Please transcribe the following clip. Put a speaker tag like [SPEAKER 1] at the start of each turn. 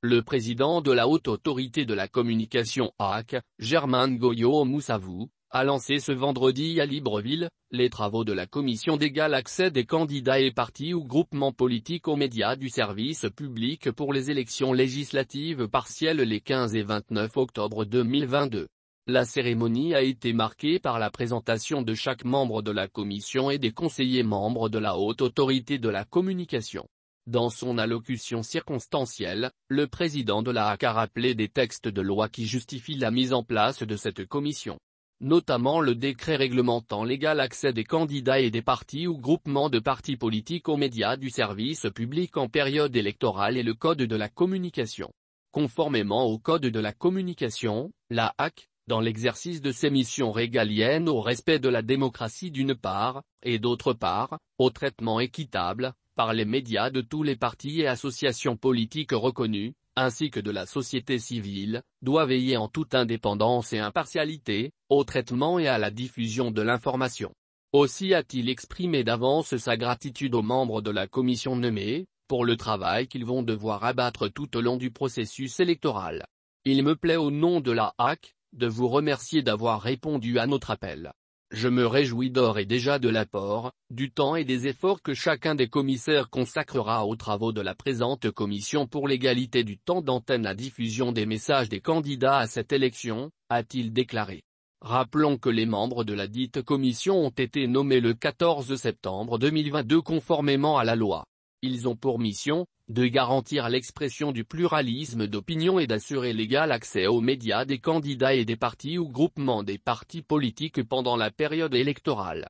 [SPEAKER 1] Le président de la Haute Autorité de la Communication HAC, Germain Goyo Moussavou, a lancé ce vendredi à Libreville, les travaux de la commission d'égal accès des candidats et partis ou groupements politiques aux médias du service public pour les élections législatives partielles les 15 et 29 octobre 2022. La cérémonie a été marquée par la présentation de chaque membre de la commission et des conseillers membres de la haute autorité de la communication. Dans son allocution circonstancielle, le président de la HAC a rappelé des textes de loi qui justifient la mise en place de cette commission notamment le décret réglementant l'égal accès des candidats et des partis ou groupements de partis politiques aux médias du service public en période électorale et le Code de la communication. Conformément au Code de la communication, la HAC, dans l'exercice de ses missions régaliennes au respect de la démocratie d'une part, et d'autre part, au traitement équitable, par les médias de tous les partis et associations politiques reconnues, ainsi que de la société civile, doit veiller en toute indépendance et impartialité, au traitement et à la diffusion de l'information. Aussi a-t-il exprimé d'avance sa gratitude aux membres de la commission nommée, pour le travail qu'ils vont devoir abattre tout au long du processus électoral. Il me plaît au nom de la HAC, de vous remercier d'avoir répondu à notre appel. Je me réjouis d'or et déjà de l'apport, du temps et des efforts que chacun des commissaires consacrera aux travaux de la présente commission pour l'égalité du temps d'antenne à diffusion des messages des candidats à cette élection, a-t-il déclaré. Rappelons que les membres de la dite commission ont été nommés le 14 septembre 2022 conformément à la loi. Ils ont pour mission, de garantir l'expression du pluralisme d'opinion et d'assurer l'égal accès aux médias des candidats et des partis ou groupements des partis politiques pendant la période électorale.